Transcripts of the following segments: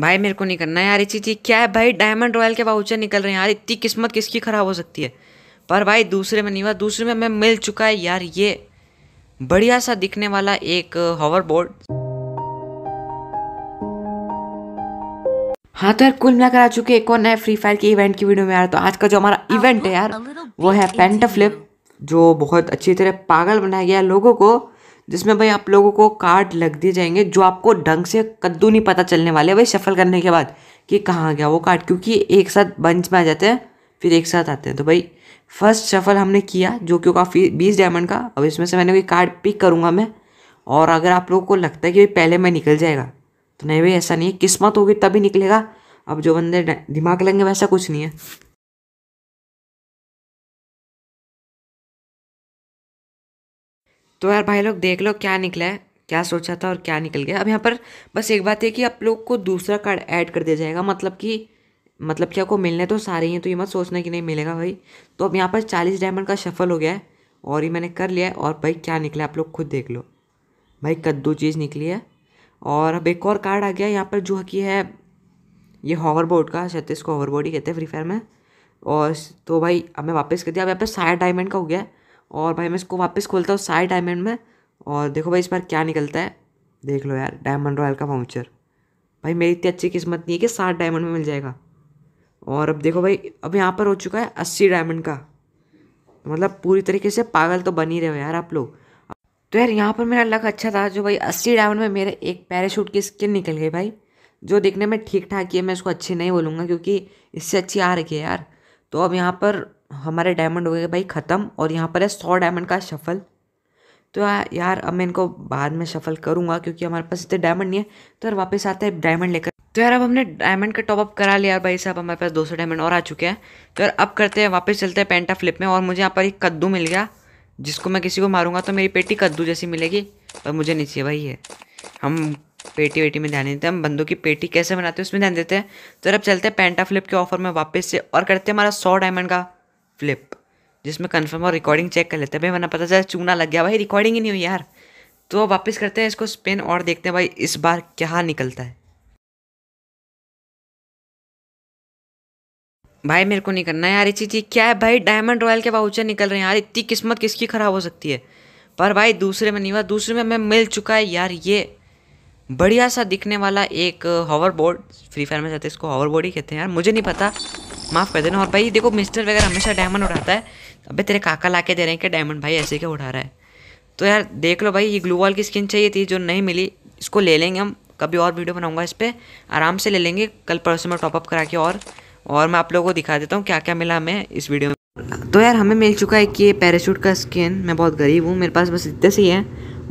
भाई मेरे को नहीं करना यार ऐसी चीज़ क्या है भाई डायमंड रॉयल के वाउचर निकल रहे हैं यार इतनी किस्मत किसकी ख़राब हो सकती है पर भाई दूसरे में नहीं हुआ दूसरे में मैं मिल चुका है यार ये बढ़िया सा दिखने वाला एक हवर बोर्ड हाँ तो यार कुल मिलाकर आ चुके एक और नए फ्री फायर के इवेंट की वीडियो में यार तो आज का जो हमारा इवेंट है यार वो है पेंटाफ्लिप जो बहुत अच्छी तरह पागल बनाया गया है लोगों को जिसमें भाई आप लोगों को कार्ड लग दिए जाएंगे जो आपको ढंग से कद्दू नहीं पता चलने वाले भाई शफल करने के बाद कि कहाँ गया वो कार्ड क्योंकि एक साथ बंच में आ जाते हैं फिर एक साथ आते हैं तो भाई फर्स्ट शफल हमने किया जो कि काफ़ी बीस डायमंड का अब इसमें से मैंने कोई कार्ड पिक करूँगा मैं और अगर आप लोगों को लगता है कि भाई पहले मैं निकल जाएगा तो नहीं भाई ऐसा नहीं है किस्मत होगी तभी निकलेगा अब जो बंदे दिमाग लेंगे वैसा कुछ नहीं है तो यार भाई लोग देख लो क्या निकला है क्या सोचा था और क्या निकल गया अब यहाँ पर बस एक बात है कि आप लोग को दूसरा कार्ड ऐड कर दिया जाएगा मतलब कि मतलब कि आपको मिलने तो सारे ही हैं तो ये मत सोचना कि नहीं मिलेगा भाई तो अब यहाँ पर चालीस डायमंड का शफल हो गया है और ही मैंने कर लिया है और भाई क्या निकला आप लोग खुद देख लो भाई कद्दू चीज़ निकली है और अब एक और कार्ड आ गया यहाँ पर जो कि है ये हॉवर बोर्ड का छत्तीस को हॉवर बोर्ड ही कहते हैं फ्री फायर में और तो भाई अब मैं वापस कर दिया अब यहाँ पर साठ डायमंड का हो गया है और भाई मैं इसको वापस खोलता हूँ सारे डायमंड में और देखो भाई इस बार क्या निकलता है देख लो यार डायमंड रॉयल का वाउचर भाई मेरी इतनी अच्छी किस्मत नहीं है कि साठ डायमंड में मिल जाएगा और अब देखो भाई अब यहाँ पर हो चुका है अस्सी डायमंड का मतलब पूरी तरीके से पागल तो बन ही रहे हो यार आप लोग तो यार यहाँ पर मेरा लक अच्छा था जो भाई अस्सी डायमंड में मेरे एक पैराशूट की स्किन निकल गई भाई जो देखने में ठीक ठाक ही है मैं इसको अच्छी नहीं बोलूँगा क्योंकि इससे अच्छी आ रखी है यार तो अब यहाँ पर हमारे डायमंड हो गए भाई ख़त्म और यहाँ पर है सौ डायमंड का शफल तो यार अब मैं इनको बाद में शफल करूँगा क्योंकि हमारे पास इतने डायमंड नहीं है तो यार वापस आते हैं डायमंड लेकर तो यार अब हमने डायमंड का टॉपअप करा लिया यार भाई साहब हमारे पास सौ डायमंड और आ चुके हैं तो यार अब करते हैं वापस चलते हैं पेंटा फ्लिप में और मुझे यहाँ पर एक कद्दू मिल गया जिसको मैं किसी को मारूंगा तो मेरी पेटी कद्दू जैसी मिलेगी पर मुझे नहीं चाहिए भाई ये हम पेटी वेटी में ध्यान देते हैं हम बंदों की पेटी कैसे बनाते हैं उसमें ध्यान देते हैं तो अब चलते हैं पेंटा फ्लिप के ऑफर में वापस से और करते हैं हमारा सौ डायमंड का फ्लिप जिसमें कंफर्म और रिकॉर्डिंग चेक कर लेते हैं भाई मैंने पता चला चूना लग गया भाई रिकॉर्डिंग ही नहीं हुई यार तो वापस करते हैं इसको स्पिन और देखते हैं भाई इस बार क्या निकलता है भाई मेरे को नहीं करना यार ये चीज़ क्या है भाई डायमंड रॉयल के वाउचर निकल रहे हैं यार इतनी किस्मत किसकी ख़राब हो सकती है पर भाई दूसरे में नहीं हुआ दूसरे में हमें मिल चुका है यार ये बढ़िया सा दिखने वाला एक हॉवर बोर्ड फ्री फायर में जाते इसको हॉवर बोर्ड ही कहते हैं यार मुझे नहीं पता माफ़ कर देना और भाई देखो मिस्टर वगैरह हमेशा डायमंड उठाता है अबे तेरे काका ला के दे रहे हैं कि डायमंड भाई ऐसे क्या उठा रहा है तो यार देख लो भाई ये ग्लू वॉल की स्किन चाहिए थी जो नहीं मिली इसको ले लेंगे हम कभी और वीडियो बनाऊंगा इस पर आराम से ले लेंगे कल परसों में टॉपअप करा के और और मैं आप लोगों को दिखा देता हूँ क्या क्या मिला हमें इस वीडियो में तो यार हमें मिल चुका है कि ये पैराशूट का स्किन मैं बहुत गरीब हूँ मेरे पास बस इतने से ही है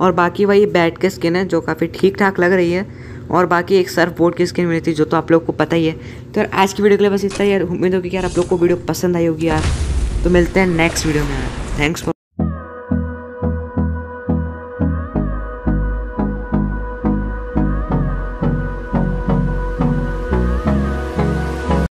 और बाकी वही बैट का स्किन है जो काफ़ी ठीक ठाक लग रही है और बाकी एक सर्फ बोर्ड की स्क्रीन मिली थी जो तो आप लोग को पता ही है तो यार आज की वीडियो के लिए बस इतना यार उम्मीद होगी कि यार आप लोग को वीडियो पसंद आई होगी यार तो मिलते हैं नेक्स्ट वीडियो में यार थैंक्स